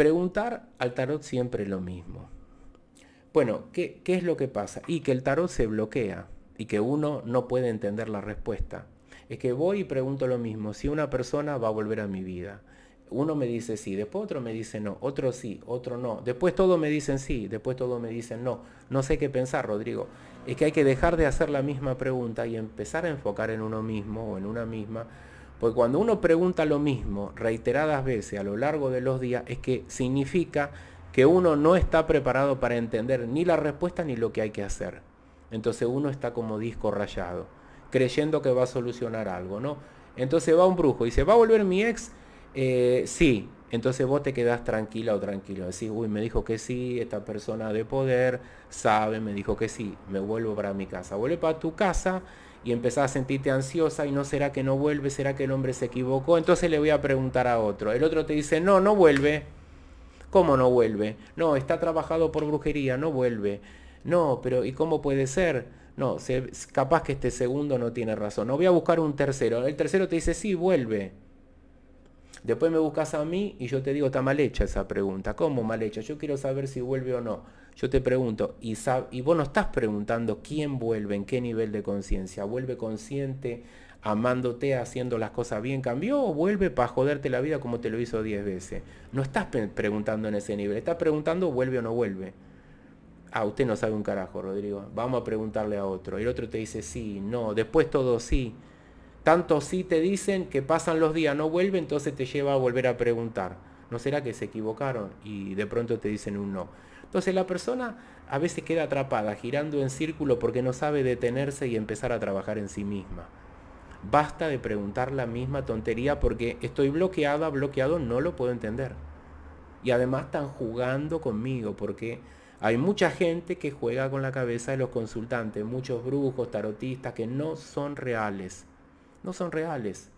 Preguntar al tarot siempre lo mismo. Bueno, ¿qué, es lo que pasa? Y que el tarot se bloquea y que uno no puede entender la respuesta. Es que voy y pregunto lo mismo, si una persona va a volver a mi vida. Uno me dice sí, después otro me dice no, otro sí, otro no. Después todos me dicen sí, después todos me dicen no. No sé qué pensar, Rodrigo. Es que hay que dejar de hacer la misma pregunta y empezar a enfocar en uno mismo o en una misma porque cuando uno pregunta lo mismo reiteradas veces a lo largo de los días, es que significa que uno no está preparado para entender ni la respuesta ni lo que hay que hacer. Entonces uno está como disco rayado, creyendo que va a solucionar algo, ¿no? Entonces va un brujo y dice, ¿va a volver mi ex? Eh, sí, entonces vos te quedás tranquila o tranquilo. Decís, uy, me dijo que sí, esta persona de poder sabe, me dijo que sí, me vuelvo para mi casa. Vuelve para tu casa y empezás a sentirte ansiosa y no será que no vuelve, será que el hombre se equivocó. Entonces le voy a preguntar a otro. El otro te dice, no, no vuelve. ¿Cómo no vuelve? No, está trabajado por brujería, no vuelve. No, pero ¿y cómo puede ser? No, capaz que este segundo no tiene razón. No voy a buscar un tercero. El tercero te dice, sí, vuelve. Después me buscas a mí y yo te digo, está mal hecha esa pregunta. ¿Cómo mal hecha? Yo quiero saber si vuelve o no. Yo te pregunto, y, y vos no estás preguntando quién vuelve, en qué nivel de conciencia. ¿Vuelve consciente, amándote, haciendo las cosas bien, cambió o vuelve para joderte la vida como te lo hizo 10 veces? No estás preguntando en ese nivel. Estás preguntando vuelve o no vuelve. Ah, usted no sabe un carajo, Rodrigo. Vamos a preguntarle a otro. Y el otro te dice sí, no. Después todo sí. Tanto si te dicen que pasan los días, no vuelve, entonces te lleva a volver a preguntar. ¿No será que se equivocaron y de pronto te dicen un no? Entonces la persona a veces queda atrapada, girando en círculo porque no sabe detenerse y empezar a trabajar en sí misma. Basta de preguntar la misma tontería porque estoy bloqueada, bloqueado, no lo puedo entender. Y además están jugando conmigo porque hay mucha gente que juega con la cabeza de los consultantes, muchos brujos, tarotistas que no son reales no son reales.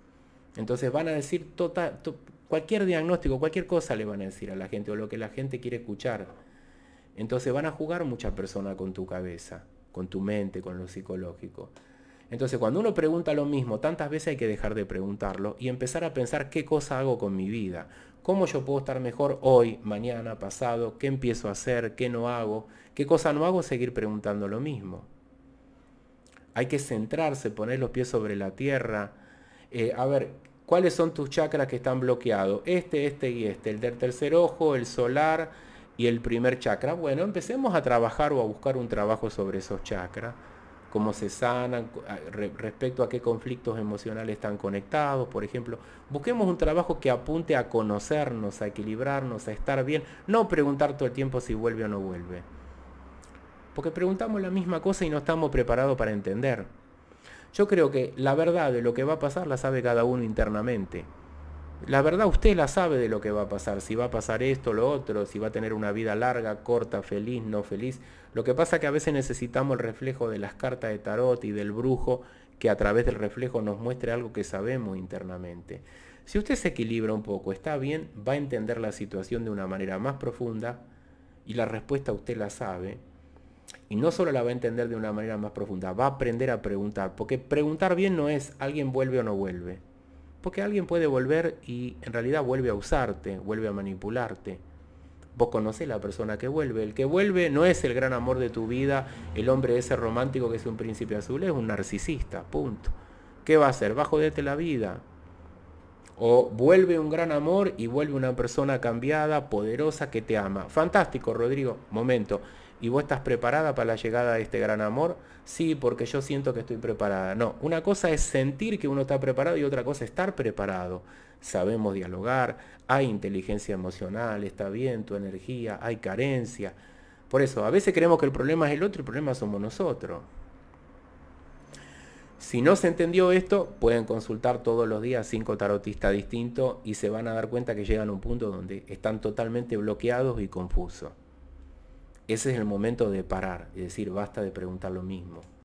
Entonces van a decir tota, cualquier diagnóstico, cualquier cosa le van a decir a la gente o lo que la gente quiere escuchar. Entonces van a jugar muchas personas con tu cabeza, con tu mente, con lo psicológico. Entonces cuando uno pregunta lo mismo, tantas veces hay que dejar de preguntarlo y empezar a pensar qué cosa hago con mi vida, cómo yo puedo estar mejor hoy, mañana, pasado, qué empiezo a hacer, qué no hago, qué cosa no hago, seguir preguntando lo mismo. Hay que centrarse, poner los pies sobre la tierra. Eh, a ver, ¿cuáles son tus chakras que están bloqueados? Este, este y este. El del tercer ojo, el solar y el primer chakra. Bueno, empecemos a trabajar o a buscar un trabajo sobre esos chakras. Cómo se sanan, respecto a qué conflictos emocionales están conectados, por ejemplo. Busquemos un trabajo que apunte a conocernos, a equilibrarnos, a estar bien. No preguntar todo el tiempo si vuelve o no vuelve. Porque preguntamos la misma cosa y no estamos preparados para entender. Yo creo que la verdad de lo que va a pasar la sabe cada uno internamente. La verdad usted la sabe de lo que va a pasar, si va a pasar esto, lo otro, si va a tener una vida larga, corta, feliz, no feliz. Lo que pasa es que a veces necesitamos el reflejo de las cartas de tarot y del brujo que a través del reflejo nos muestre algo que sabemos internamente. Si usted se equilibra un poco, está bien, va a entender la situación de una manera más profunda y la respuesta usted la sabe y no solo la va a entender de una manera más profunda, va a aprender a preguntar. Porque preguntar bien no es alguien vuelve o no vuelve. Porque alguien puede volver y en realidad vuelve a usarte, vuelve a manipularte. Vos conocés la persona que vuelve. El que vuelve no es el gran amor de tu vida, el hombre ese romántico que es un príncipe azul, es un narcisista, punto. ¿Qué va a hacer? Va a joderte la vida, o vuelve un gran amor y vuelve una persona cambiada, poderosa, que te ama. Fantástico, Rodrigo. Momento. ¿Y vos estás preparada para la llegada de este gran amor? Sí, porque yo siento que estoy preparada. No, una cosa es sentir que uno está preparado y otra cosa es estar preparado. Sabemos dialogar, hay inteligencia emocional, está bien tu energía, hay carencia. Por eso, a veces creemos que el problema es el otro y el problema somos nosotros. Si no se entendió esto, pueden consultar todos los días cinco tarotistas distintos y se van a dar cuenta que llegan a un punto donde están totalmente bloqueados y confusos. Ese es el momento de parar y decir, basta de preguntar lo mismo.